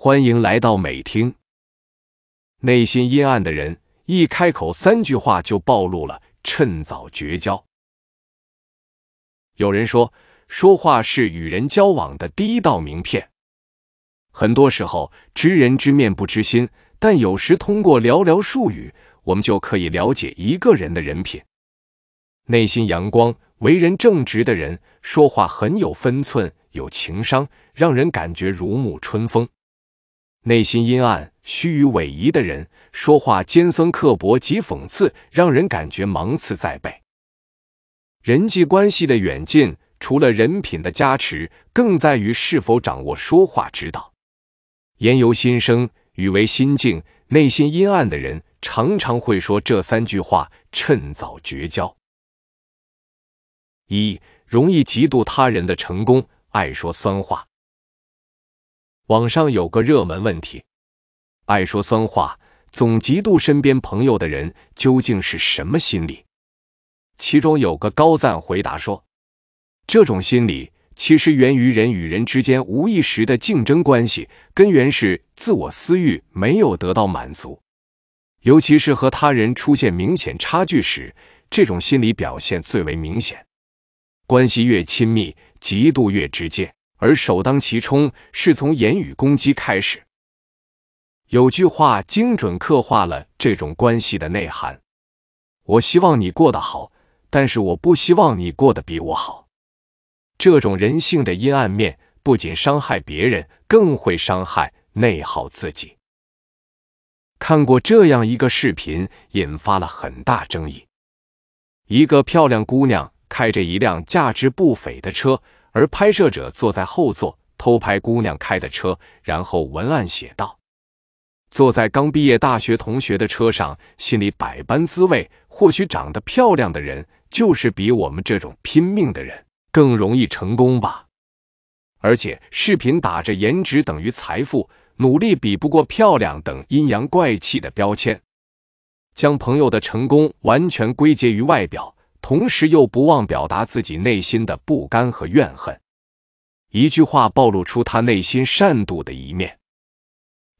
欢迎来到美听。内心阴暗的人，一开口三句话就暴露了，趁早绝交。有人说，说话是与人交往的第一道名片。很多时候，知人知面不知心，但有时通过寥寥数语，我们就可以了解一个人的人品。内心阳光、为人正直的人，说话很有分寸，有情商，让人感觉如沐春风。内心阴暗、虚与委蛇的人，说话尖酸刻薄及讽刺，让人感觉芒刺在背。人际关系的远近，除了人品的加持，更在于是否掌握说话之道。言由心生，语为心境。内心阴暗的人，常常会说这三句话，趁早绝交。一、容易嫉妒他人的成功，爱说酸话。网上有个热门问题：爱说酸话、总嫉妒身边朋友的人究竟是什么心理？其中有个高赞回答说，这种心理其实源于人与人之间无意识的竞争关系，根源是自我私欲没有得到满足。尤其是和他人出现明显差距时，这种心理表现最为明显。关系越亲密，嫉妒越直接。而首当其冲是从言语攻击开始。有句话精准刻画了这种关系的内涵：我希望你过得好，但是我不希望你过得比我好。这种人性的阴暗面不仅伤害别人，更会伤害内耗自己。看过这样一个视频，引发了很大争议。一个漂亮姑娘开着一辆价值不菲的车。而拍摄者坐在后座偷拍姑娘开的车，然后文案写道：“坐在刚毕业大学同学的车上，心里百般滋味。或许长得漂亮的人，就是比我们这种拼命的人更容易成功吧。”而且视频打着“颜值等于财富，努力比不过漂亮”等阴阳怪气的标签，将朋友的成功完全归结于外表。同时又不忘表达自己内心的不甘和怨恨，一句话暴露出他内心善妒的一面。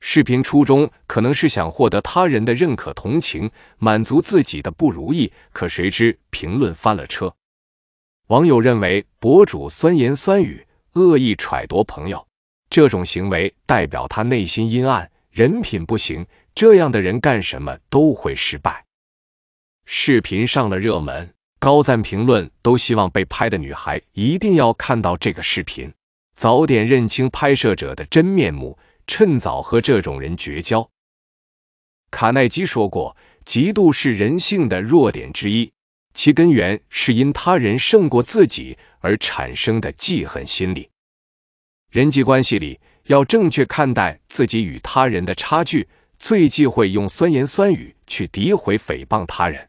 视频初衷可能是想获得他人的认可同情，满足自己的不如意，可谁知评论翻了车。网友认为博主酸言酸语，恶意揣度朋友，这种行为代表他内心阴暗，人品不行，这样的人干什么都会失败。视频上了热门。高赞评论都希望被拍的女孩一定要看到这个视频，早点认清拍摄者的真面目，趁早和这种人绝交。卡耐基说过，嫉妒是人性的弱点之一，其根源是因他人胜过自己而产生的记恨心理。人际关系里要正确看待自己与他人的差距，最忌讳用酸言酸语去诋毁、诽谤他人。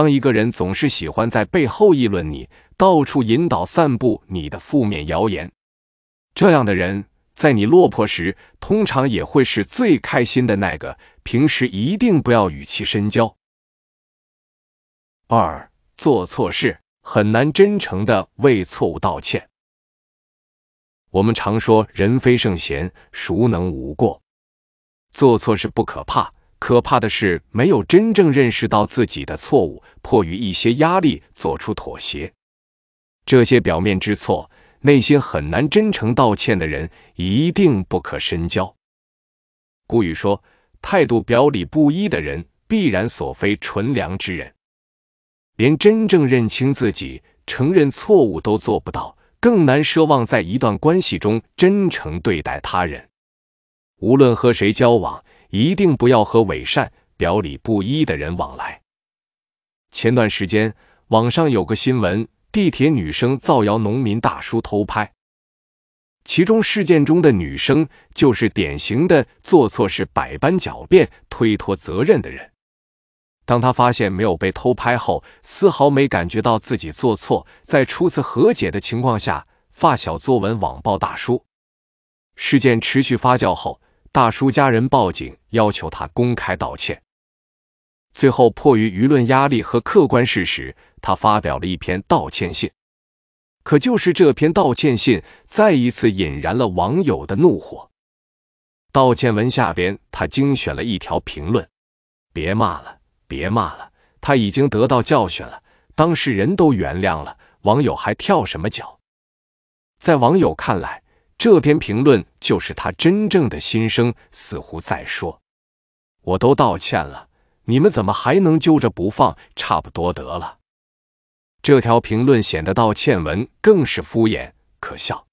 当一个人总是喜欢在背后议论你，到处引导、散布你的负面谣言，这样的人在你落魄时，通常也会是最开心的那个。平时一定不要与其深交。二，做错事很难真诚的为错误道歉。我们常说“人非圣贤，孰能无过”，做错事不可怕。可怕的是，没有真正认识到自己的错误，迫于一些压力做出妥协；这些表面之错，内心很难真诚道歉的人，一定不可深交。古语说：“态度表里不一的人，必然所非纯良之人。”连真正认清自己、承认错误都做不到，更难奢望在一段关系中真诚对待他人。无论和谁交往。一定不要和伪善、表里不一的人往来。前段时间，网上有个新闻：地铁女生造谣农民大叔偷拍，其中事件中的女生就是典型的做错事百般狡辩、推脱责任的人。当她发现没有被偷拍后，丝毫没感觉到自己做错，在初次和解的情况下，发小作文网暴大叔。事件持续发酵后。大叔家人报警，要求他公开道歉。最后，迫于舆论压力和客观事实，他发表了一篇道歉信。可就是这篇道歉信，再一次引燃了网友的怒火。道歉文下边，他精选了一条评论：“别骂了，别骂了，他已经得到教训了，当事人都原谅了，网友还跳什么脚？”在网友看来，这篇评论就是他真正的心声，似乎在说：“我都道歉了，你们怎么还能揪着不放？差不多得了。”这条评论显得道歉文更是敷衍可笑。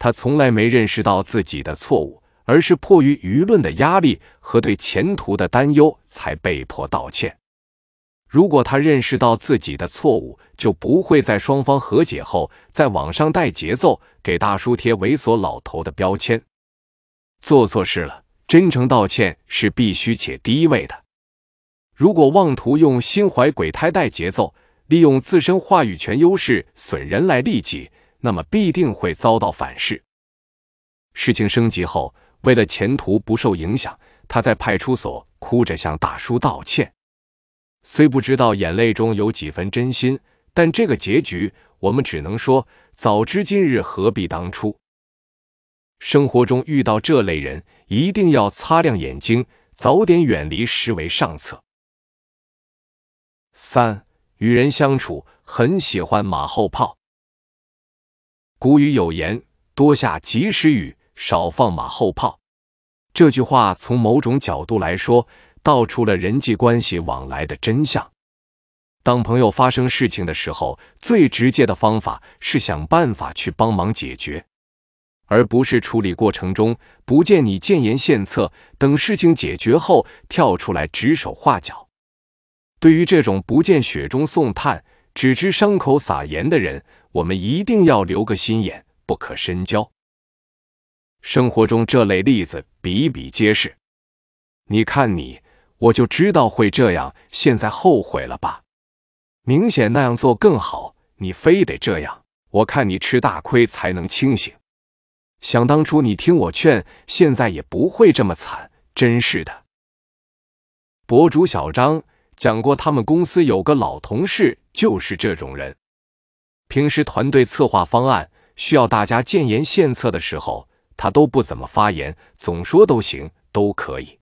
他从来没认识到自己的错误，而是迫于舆论的压力和对前途的担忧才被迫道歉。如果他认识到自己的错误，就不会在双方和解后在网上带节奏，给大叔贴猥琐老头的标签。做错事了，真诚道歉是必须且第一位的。如果妄图用心怀鬼胎带节奏，利用自身话语权优势损人来利己，那么必定会遭到反噬。事情升级后，为了前途不受影响，他在派出所哭着向大叔道歉。虽不知道眼泪中有几分真心，但这个结局，我们只能说：早知今日，何必当初。生活中遇到这类人，一定要擦亮眼睛，早点远离，实为上策。三、与人相处，很喜欢马后炮。古语有言：“多下及时雨，少放马后炮。”这句话从某种角度来说。道出了人际关系往来的真相。当朋友发生事情的时候，最直接的方法是想办法去帮忙解决，而不是处理过程中不见你建言献策，等事情解决后跳出来指手画脚。对于这种不见雪中送炭，只知伤口撒盐的人，我们一定要留个心眼，不可深交。生活中这类例子比比皆是。你看你。我就知道会这样，现在后悔了吧？明显那样做更好，你非得这样，我看你吃大亏才能清醒。想当初你听我劝，现在也不会这么惨，真是的。博主小张讲过，他们公司有个老同事就是这种人，平时团队策划方案需要大家建言献策的时候，他都不怎么发言，总说都行，都可以。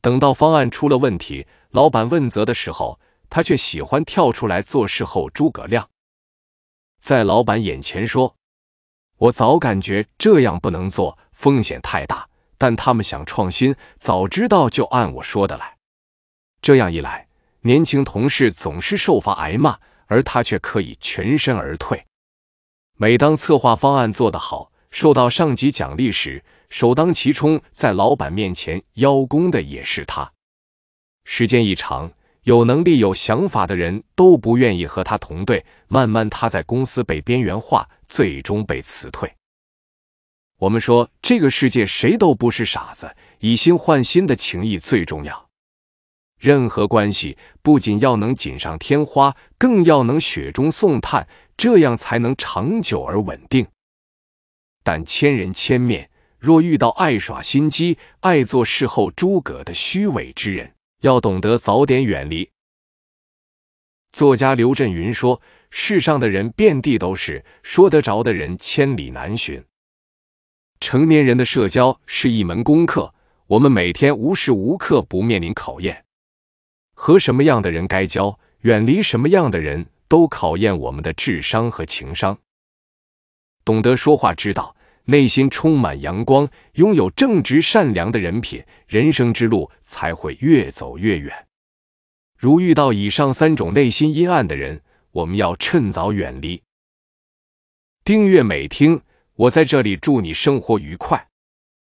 等到方案出了问题，老板问责的时候，他却喜欢跳出来做事后诸葛亮，在老板眼前说：“我早感觉这样不能做，风险太大，但他们想创新，早知道就按我说的来。”这样一来，年轻同事总是受罚挨骂，而他却可以全身而退。每当策划方案做得好，受到上级奖励时，首当其冲，在老板面前邀功的也是他。时间一长，有能力、有想法的人都不愿意和他同队，慢慢他在公司被边缘化，最终被辞退。我们说，这个世界谁都不是傻子，以心换心的情谊最重要。任何关系不仅要能锦上添花，更要能雪中送炭，这样才能长久而稳定。但千人千面。若遇到爱耍心机、爱做事后诸葛的虚伪之人，要懂得早点远离。作家刘震云说：“世上的人遍地都是，说得着的人千里难寻。”成年人的社交是一门功课，我们每天无时无刻不面临考验。和什么样的人该交，远离什么样的人都考验我们的智商和情商。懂得说话之道。内心充满阳光，拥有正直善良的人品，人生之路才会越走越远。如遇到以上三种内心阴暗的人，我们要趁早远离。订阅美听，我在这里祝你生活愉快。